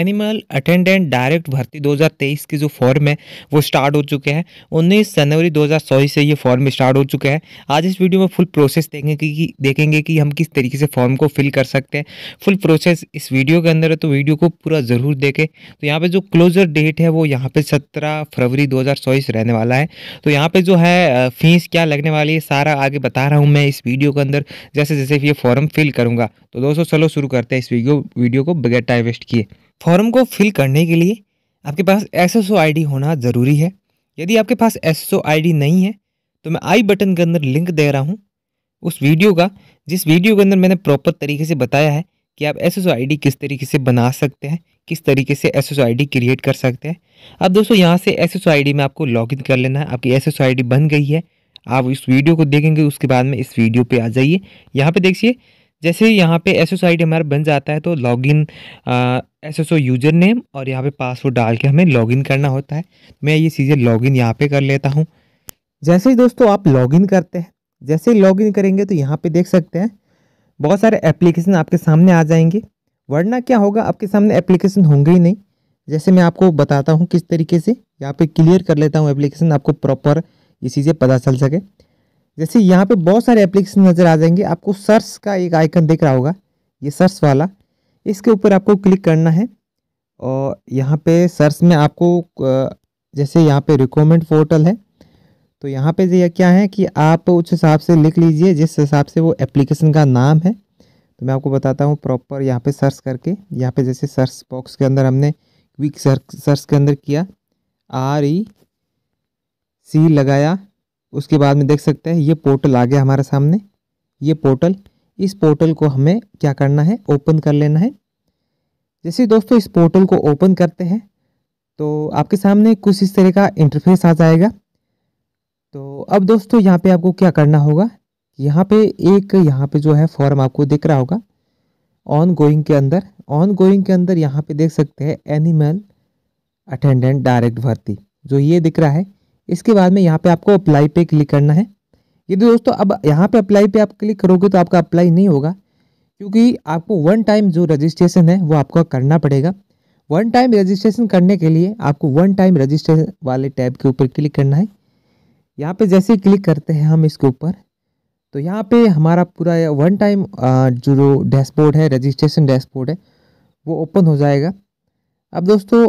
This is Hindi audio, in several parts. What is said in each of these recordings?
एनिमल अटेंडेंट डायरेक्ट भर्ती 2023 की जो फॉर्म है वो स्टार्ट हो चुके हैं उन्नीस जनवरी 2024 से ये फॉर्म स्टार्ट हो चुका है आज इस वीडियो में फुल प्रोसेस देखेंगे कि देखेंगे कि हम किस तरीके से फॉर्म को फिल कर सकते हैं फुल प्रोसेस इस वीडियो के अंदर है तो वीडियो को पूरा ज़रूर देखें तो यहाँ पर जो क्लोजर डेट है वो यहाँ पर सत्रह फरवरी दो रहने वाला है तो यहाँ पर जो है फीस क्या लगने वाली है सारा आगे बता रहा हूँ मैं इस वीडियो के अंदर जैसे जैसे ये फॉर्म फिल करूँगा तो दोस्तों चलो शुरू करते हैं इस वीडियो वीडियो को बगैर टाइम वेस्ट किए फॉर्म को फिल करने के लिए आपके पास एस एस होना ज़रूरी है यदि आपके पास एस एस नहीं है तो मैं आई बटन के अंदर लिंक दे रहा हूँ उस वीडियो का जिस वीडियो के अंदर मैंने प्रॉपर तरीके से बताया है कि आप एस एस किस तरीके से बना सकते हैं किस तरीके से एस एस क्रिएट कर सकते हैं अब दोस्तों यहाँ से एस एस में आपको लॉगिन कर लेना है आपकी एस एस बन गई है आप इस वीडियो को देखेंगे उसके बाद में इस वीडियो पे आ जाइए यहाँ पे देखिए जैसे यहाँ पे एस साइट हमारा बन जाता है तो login S S O user name और यहाँ पे पासवर्ड डाल के हमें लॉगिन करना होता है मैं ये चीज़ें लॉगिन यहाँ पे कर लेता हूँ जैसे ही दोस्तों आप लॉगिन करते हैं जैसे ही लॉगिन करेंगे तो यहाँ पे देख सकते हैं बहुत सारे एप्लीकेशन आपके सामने आ जाएंगे वरना क्या होगा आपके सामने एप्लीकेशन होंगे ही नहीं जैसे मैं आपको बताता हूँ किस तरीके से यहाँ पे क्लियर कर लेता हूँ एप्लीकेशन आपको प्रॉपर ये चीज़ें पता चल सके जैसे यहाँ पे बहुत सारे एप्लीकेशन नज़र आ जाएंगे आपको सर्च का एक आइकन दिख रहा होगा ये सर्च वाला इसके ऊपर आपको क्लिक करना है और यहाँ पे सर्च में आपको जैसे यहाँ पे रिकमेंड पोर्टल है तो यहाँ पे यह क्या है कि आप उस हिसाब से लिख लीजिए जिस हिसाब से वो एप्लीकेशन का नाम है तो मैं आपको बताता हूँ प्रॉपर यहाँ पे सर्च करके यहाँ पे जैसे सर्च बॉक्स के अंदर हमने क्विक सर्च सर्च के अंदर किया आर ई सी लगाया उसके बाद में देख सकते हैं ये पोर्टल आ गया हमारे सामने ये पोर्टल इस पोर्टल को हमें क्या करना है ओपन कर लेना है जैसे दोस्तों इस पोर्टल को ओपन करते हैं तो आपके सामने कुछ इस तरह का इंटरफेस आ जाएगा तो अब दोस्तों यहाँ पे आपको क्या करना होगा यहाँ पे एक यहाँ पे जो है फॉर्म आपको दिख रहा होगा ऑन गोइंग के अंदर ऑन गोइंग के अंदर यहाँ पे देख सकते हैं एनिमल अटेंडेंट डायरेक्ट भर्ती जो ये दिख रहा है इसके बाद में यहाँ पे आपको अप्लाई पे क्लिक करना है यदि दोस्तों अब यहाँ पे अप्लाई पे आप क्लिक करोगे तो आपका अप्लाई नहीं होगा क्योंकि आपको वन टाइम जो रजिस्ट्रेशन है वो आपको करना पड़ेगा वन टाइम रजिस्ट्रेशन करने के लिए आपको वन टाइम रजिस्ट्रेशन वाले टैब के ऊपर क्लिक करना है यहाँ पे जैसे ही क्लिक करते हैं हम इसके ऊपर तो यहाँ पे हमारा पूरा वन टाइम जो डैशबोर्ड है रजिस्ट्रेशन डैशबोर्ड है वो ओपन हो जाएगा अब दोस्तों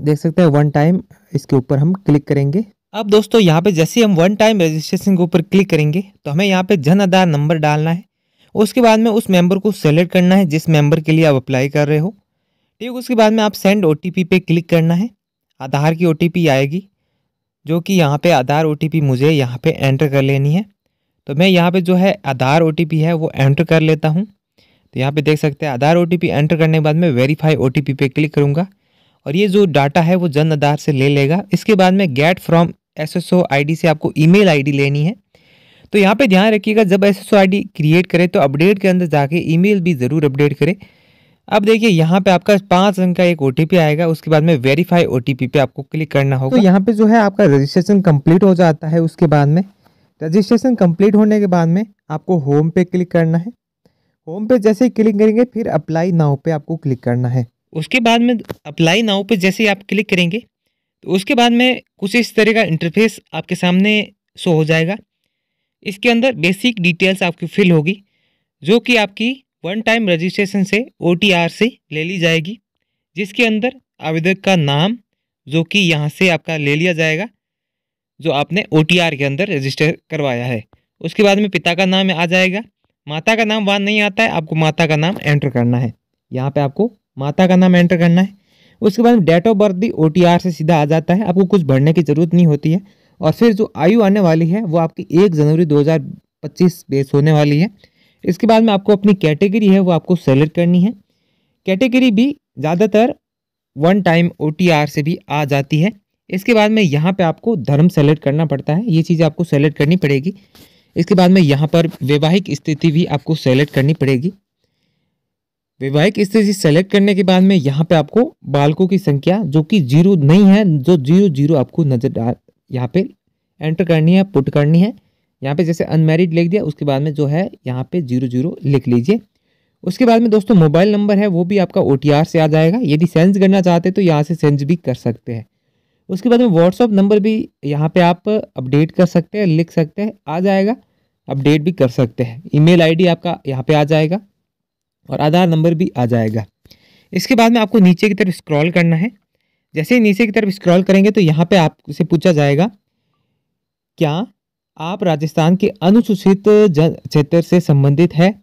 देख सकते हैं वन टाइम इसके ऊपर हम क्लिक करेंगे अब दोस्तों यहाँ पे जैसे हम वन टाइम रजिस्ट्रेशन के ऊपर क्लिक करेंगे तो हमें यहाँ पे जन आधार नंबर डालना है उसके बाद में उस मेंबर को सेलेक्ट करना है जिस मेंबर के लिए आप अप्लाई कर रहे हो ठीक उसके बाद में आप सेंड ओ पे क्लिक करना है आधार की ओ आएगी जो कि यहाँ पर आधार ओ मुझे यहाँ पर एंटर कर लेनी है तो मैं यहाँ पर जो है आधार ओ है वो एंटर कर लेता हूँ तो यहाँ पर देख सकते हैं आधार ओ एंटर करने के बाद मैं वेरीफाई ओ पे क्लिक करूँगा और ये जो डाटा है वो जन आधार से ले लेगा इसके बाद में get from S S O I D से आपको ई मेल आई डी लेनी है तो यहाँ पे ध्यान रखिएगा जब S S O I D create करें तो अपडेट के अंदर जाके ई मेल भी ज़रूर अपडेट करें अब देखिए यहाँ पे आपका पाँच रंग का एक ओ आएगा उसके बाद में वेरीफाई ओ पे आपको क्लिक करना होगा तो यहाँ पे जो है आपका रजिस्ट्रेशन कंप्लीट हो जाता है उसके बाद में रजिस्ट्रेशन कंप्लीट होने के बाद में आपको होम पे क्लिक करना है होम पे जैसे ही क्लिक करेंगे फिर अप्लाई नाउ पे आपको क्लिक करना है उसके बाद में अप्लाई नाउ पे जैसे ही आप क्लिक करेंगे तो उसके बाद में कुछ इस तरह का इंटरफेस आपके सामने शो हो जाएगा इसके अंदर बेसिक डिटेल्स आपकी फिल होगी जो कि आपकी वन टाइम रजिस्ट्रेशन से ओ से ले ली जाएगी जिसके अंदर आवेदक का नाम जो कि यहाँ से आपका ले लिया जाएगा जो आपने ओ के अंदर रजिस्टर करवाया है उसके बाद में पिता का नाम आ जाएगा माता का नाम वहाँ नहीं आता है आपको माता का नाम एंटर करना है यहाँ पे आपको माता का नाम एंटर करना है उसके बाद डेट ऑफ बर्थ भी ओ से सीधा आ जाता है आपको कुछ भरने की ज़रूरत नहीं होती है और फिर जो आयु आने वाली है वो आपकी एक जनवरी 2025 बेस होने वाली है इसके बाद में आपको अपनी कैटेगरी है वो आपको सेलेक्ट करनी है कैटेगरी भी ज़्यादातर वन टाइम ओ से भी आ जाती है इसके बाद में यहाँ पे आपको धर्म सेलेक्ट करना पड़ता है ये चीज़ आपको सेलेक्ट करनी पड़ेगी इसके बाद में यहाँ पर वैवाहिक स्थिति भी आपको सेलेक्ट करनी पड़ेगी वैवाहिक स्थिति सेलेक्ट करने के बाद में यहाँ पे आपको बालकों की संख्या जो कि जीरो नहीं है जो जीरो जीरो आपको नजर यहाँ पे एंटर करनी है पुट करनी है यहाँ पे जैसे अनमेरिड लिख दिया उसके बाद में जो है यहाँ पे जीरो जीरो लिख लीजिए उसके बाद में दोस्तों मोबाइल नंबर है वो भी आपका ओ से आ जाएगा यदि सेंस करना चाहते तो यहाँ से सेंस भी कर सकते हैं उसके बाद में व्हाट्सअप नंबर भी यहाँ पे आप अपडेट कर सकते हैं लिख सकते हैं आ जाएगा अपडेट भी कर सकते हैं ईमेल आईडी आपका यहाँ पे आ जाएगा और आधार नंबर भी आ जाएगा इसके बाद में आपको नीचे की तरफ स्क्रॉल करना है जैसे ही नीचे की तरफ स्क्रॉल करेंगे तो यहाँ पे आपसे पूछा जाएगा क्या आप राजस्थान के अनुसूचित जन क्षेत्र से संबंधित है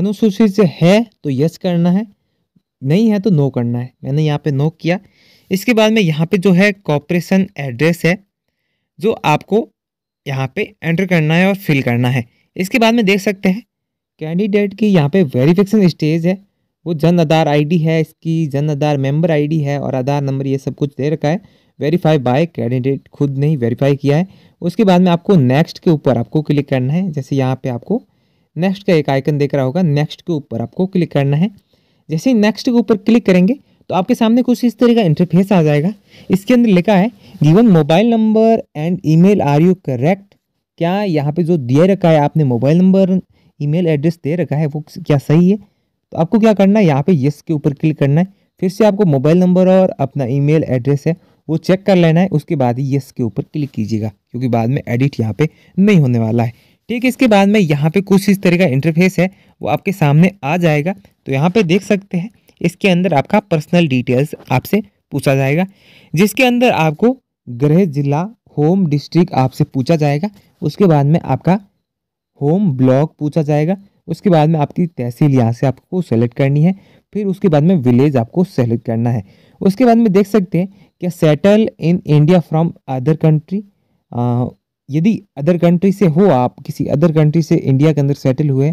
अनुसूचित है तो यस करना है नहीं है तो नो करना है मैंने यहाँ पे नो किया इसके बाद में यहाँ पे जो है कॉपरेशन एड्रेस है जो आपको यहाँ पे एंटर करना है और फिल करना है इसके बाद में देख सकते हैं कैंडिडेट की यहाँ पे वेरिफिकेशन स्टेज है वो जन आधार आईडी है इसकी जन आधार मेंबर आईडी है और आधार नंबर ये सब कुछ दे रखा है वेरीफाई बाय कैंडिडेट खुद ने ही वेरीफाई किया है उसके बाद में आपको नेक्स्ट के ऊपर आपको क्लिक करना है जैसे यहाँ पे आपको नेक्स्ट का एक आइकन देख रहा होगा नेक्स्ट के ऊपर आपको क्लिक करना है जैसे ही नेक्स्ट के ऊपर क्लिक करेंगे तो आपके सामने कुछ इस तरह का इंटरफेस आ जाएगा इसके अंदर लिखा है given mobile number and email are you correct क्या यहाँ पे जो दिया रखा है आपने मोबाइल नंबर ईमेल एड्रेस दे रखा है वो क्या सही है तो आपको क्या करना है यहाँ पे येस के ऊपर क्लिक करना है फिर से आपको मोबाइल नंबर और अपना ईमेल एड्रेस है वो चेक कर लेना है उसके बाद ही येस के ऊपर क्लिक कीजिएगा क्योंकि बाद में एडिट यहाँ पे नहीं होने वाला है ठीक है इसके बाद में यहाँ पे कुछ इस तरह का इंटरफेस है वो आपके सामने आ जाएगा तो यहाँ पे देख सकते हैं इसके अंदर आपका पर्सनल डिटेल्स आपसे पूछा जाएगा जिसके अंदर आपको गृह जिला होम डिस्ट्रिक्ट आपसे पूछा जाएगा उसके बाद में आपका होम ब्लॉक पूछा जाएगा उसके बाद में आपकी तहसील यहाँ से आपको सेलेक्ट करनी है फिर उसके बाद में विलेज आपको सेलेक्ट करना है उसके बाद में देख सकते हैं क्या settle in India from other country यदि अदर कंट्री से हो आप किसी अदर कंट्री से इंडिया के अंदर सेटल हुए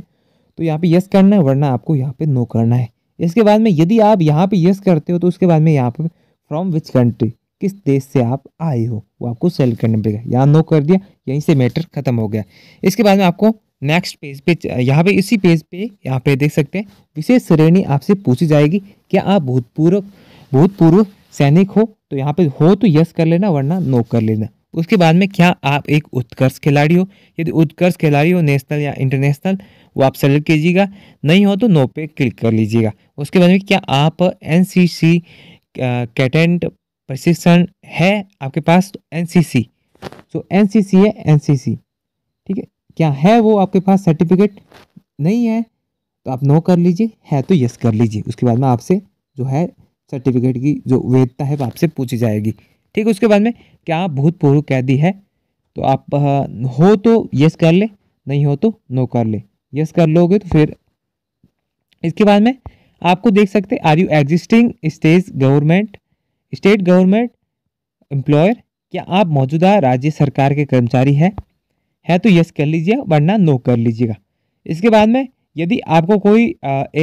तो यहाँ पे यस करना है वरना आपको यहाँ पे नो करना है इसके बाद में यदि आप यहाँ पे यस करते हो तो उसके बाद में यहाँ पे फ्रॉम विच कंट्री किस देश से आप आए हो वो आपको सेलेक्ट करना पड़ेगा यहाँ नो कर दिया यहीं से मैटर खत्म हो गया इसके बाद में आपको नेक्स्ट पेज पे यहाँ पे इसी पेज पे यहाँ पे देख सकते हैं विशेष श्रेणी आपसे पूछी जाएगी क्या आप भूतपूर्व भूतपूर्व सैनिक हो तो यहाँ पे हो तो यस कर लेना वरना नो कर लेना उसके बाद में क्या आप एक उत्कर्ष खिलाड़ी हो यदि उत्कर्ष खिलाड़ी हो नेशनल या इंटरनेशनल वो आप सेलेक्ट कीजिएगा नहीं हो तो नो पे क्लिक कर लीजिएगा उसके बाद में क्या आप एन सी सी कैटेंट प्रशिक्षण है आपके पास तो एन सी सी सो एन सी सी है एन सी सी ठीक है क्या है वो आपके पास सर्टिफिकेट नहीं है तो आप नो कर लीजिए है तो यस कर लीजिए उसके बाद में आपसे जो है सर्टिफिकेट की जो वैधता है वो आपसे पूछी जाएगी ठीक है उसके बाद में क्या आप भूतपूर्व कैदी है तो आप हो तो यस कर ले नहीं हो तो नो कर ले यस कर लोगे तो फिर इसके बाद में आपको देख सकते are you existing state government state government employer क्या आप मौजूदा राज्य सरकार के कर्मचारी हैं है तो यस कर लीजिए वरना नो कर लीजिएगा इसके बाद में यदि आपको कोई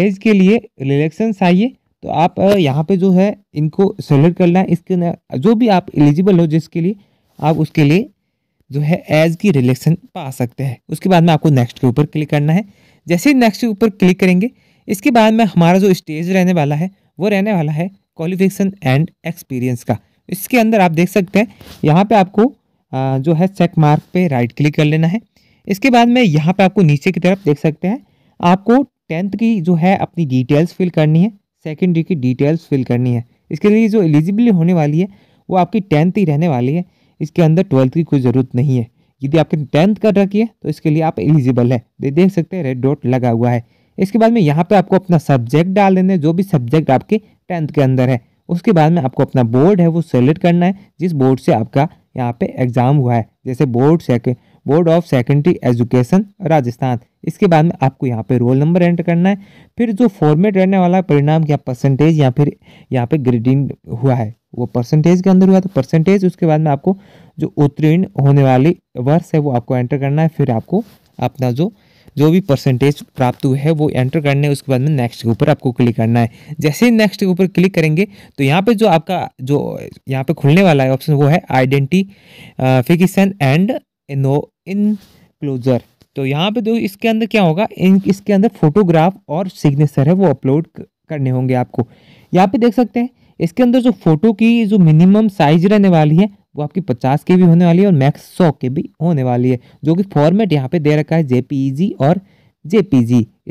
एज के लिए रिलेक्शन चाहिए तो आप यहाँ पे जो है इनको सेलेक्ट करना है इसके जो भी आप एलिजिबल हो जिसके लिए आप उसके लिए जो है एज की रिलेक्शन पा सकते हैं उसके बाद में आपको नेक्स्ट के ऊपर क्लिक करना है जैसे ही नेक्स्ट के ऊपर क्लिक करेंगे इसके बाद में हमारा जो स्टेज रहने वाला है वो रहने वाला है क्वालिफिकेशन एंड एक्सपीरियंस का इसके अंदर आप देख सकते हैं यहाँ पे आपको जो है चेक मार्क पे राइट क्लिक कर लेना है इसके बाद में यहाँ पे आपको नीचे की तरफ देख सकते हैं आपको टेंथ की जो है अपनी डिटेल्स फिल करनी है सेकेंडरी की डिटेल्स फिल करनी है इसके लिए जो एलिजिबिलिटी होने वाली है वो आपकी टेंथ ही रहने वाली है इसके अंदर ट्वेल्थ की कोई ज़रूरत नहीं है यदि आपने टेंथ कर रखी है तो इसके लिए आप एलिजिबल है देख सकते हैं रेड डॉट लगा हुआ है इसके बाद में यहाँ पे आपको अपना सब्जेक्ट डाल देना है जो भी सब्जेक्ट आपके टेंथ के अंदर है उसके बाद में आपको अपना बोर्ड है वो सेलेक्ट करना है जिस बोर्ड से आपका यहाँ पे एग्ज़ाम हुआ है जैसे board second board of secondary education Rajasthan इसके बाद में आपको यहाँ पे रोल नंबर एंटर करना है फिर जो फॉर्मेट रहने वाला परिणाम या परसेंटेज या फिर यहाँ पे ग्रेडिंग हुआ है वो परसेंटेज के अंदर हुआ तो परसेंटेज उसके बाद में आपको जो उत्तीर्ण होने वाली वर्ष है वो आपको एंटर करना है फिर आपको अपना जो जो भी परसेंटेज प्राप्त हुए है वो एंटर करना है उसके बाद में नेक्स्ट के ऊपर आपको क्लिक करना है जैसे ही नेक्स्ट के ऊपर क्लिक करेंगे तो यहाँ पे जो आपका जो यहाँ पे खुलने वाला है ऑप्शन वो है identification and enclosure तो यहाँ पे तो इसके अंदर क्या होगा इन इसके अंदर फोटोग्राफ और सिग्नेचर है वो अपलोड करने होंगे आपको यहाँ पे देख सकते हैं इसके अंदर जो फोटो की जो मिनिमम साइज रहने वाली है वो आपकी पचास के भी होने वाली है और मैक्स सौ के भी होने वाली है जो कि फॉर्मेट यहाँ पे दे रखा है जे e और जे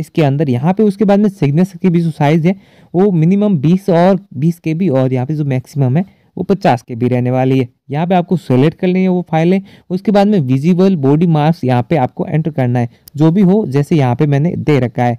इसके अंदर यहाँ पे उसके बाद में सिग्नेचर की भी जो साइज़ है वो मिनिमम बीस और बीस के भी और यहाँ पे जो मैक्सिमम है वो पचास के भी रहने वाली है यहाँ पे आपको सेलेक्ट करनी है वो फाइलें उसके बाद में विजिबल बॉडी मार्क्स यहाँ पे आपको एंटर करना है जो भी हो जैसे यहाँ पे मैंने दे रखा है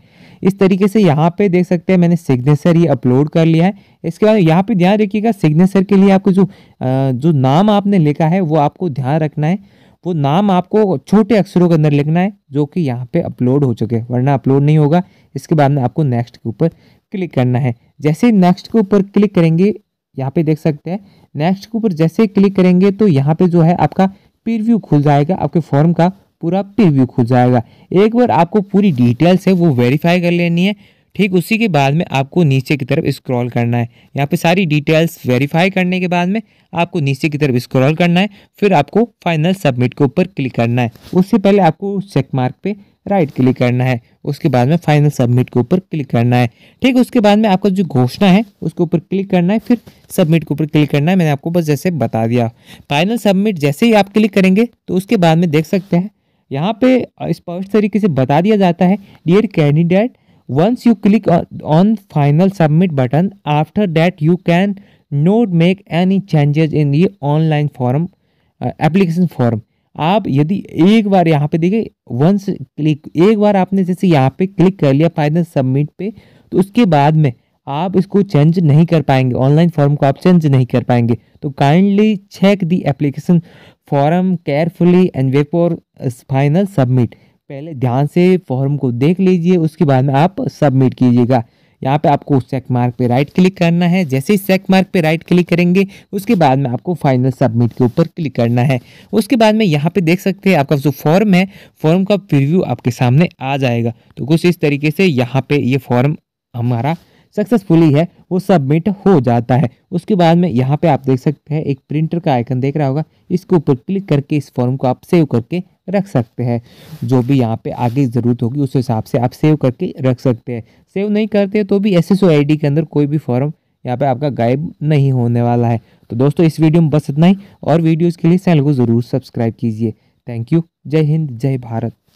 इस तरीके से यहाँ पे देख सकते हैं मैंने सिग्नेचर ये अपलोड कर लिया है इसके बाद यहाँ पे ध्यान रखिएगा सिग्नेचर के लिए आपको जो जो नाम आपने लिखा है वो आपको ध्यान रखना है वो नाम आपको छोटे अक्षरों के अंदर लिखना है जो कि यहाँ पे अपलोड हो चुके वरना अपलोड नहीं होगा इसके बाद में आपको नेक्स्ट के ऊपर क्लिक करना है जैसे नेक्स्ट के ऊपर क्लिक करेंगे यहाँ पे देख सकते हैं नेक्स्ट के ऊपर जैसे क्लिक करेंगे तो यहाँ पे जो है आपका प्रीव्यू खुल जाएगा आपके फॉर्म का पूरा प्रीव्यू खुल जाएगा एक बार आपको पूरी डिटेल्स है वो वेरीफाई कर लेनी है ठीक उसी के बाद में आपको नीचे की तरफ स्क्रॉल करना है यहाँ पे सारी डिटेल्स वेरीफाई करने के बाद में आपको नीचे की तरफ स्क्रॉल करना है फिर आपको फाइनल सबमिट के ऊपर क्लिक करना है उससे पहले आपको चेक मार्क पे राइट क्लिक करना है उसके बाद में फाइनल सबमिट के ऊपर क्लिक करना है ठीक उसके बाद में आपका जो घोषणा है उसके ऊपर क्लिक करना है फिर सबमिट के ऊपर क्लिक करना है मैंने आपको बस जैसे बता दिया फाइनल सबमिट जैसे ही आप क्लिक करेंगे तो उसके बाद में देख सकते हैं यहाँ पे स्पष्ट तरीके से बता दिया जाता है dear candidate once you click on final submit button after that you can not make any changes in the online form application uh, application form आप यदि एक बार यहाँ पे देखिए वंस क्लिक एक बार आपने जैसे यहाँ पे क्लिक कर लिया फाइनल सबमिट पे तो उसके बाद में आप इसको चेंज नहीं कर पाएंगे ऑनलाइन फॉर्म को आप चेंज नहीं कर पाएंगे तो kindly check the application form carefully and for final submit पहले ध्यान से फॉर्म को देख लीजिए उसके बाद में आप सबमिट कीजिएगा यहाँ पे आपको चेक मार्क पे राइट क्लिक करना है जैसे ही चेक मार्क पे राइट क्लिक करेंगे उसके बाद में आपको फाइनल सबमिट के ऊपर क्लिक करना है उसके बाद में यहाँ पे देख सकते हैं आपका जो फॉर्म है फॉर्म का प्रिव्यू आपके सामने आ जाएगा तो कुछ इस तरीके से यहाँ पे ये यह फॉर्म हमारा सक्सेसफुली है वो सबमिट हो जाता है उसके बाद में यहाँ पे आप देख सकते हैं एक प्रिंटर का आइकन देख रहा होगा इसके ऊपर क्लिक करके इस फॉर्म को आप सेव करके रख सकते हैं जो भी यहाँ पे आगे ज़रूरत होगी उस हिसाब से आप सेव करके रख सकते हैं सेव नहीं करते तो भी एस एस के अंदर कोई भी फॉर्म यहाँ पे आपका गायब नहीं होने वाला है तो दोस्तों इस वीडियो में बस इतना ही और वीडियोज़ के लिए चैनल को ज़रूर सब्सक्राइब कीजिए थैंक यू जय हिंद जय भारत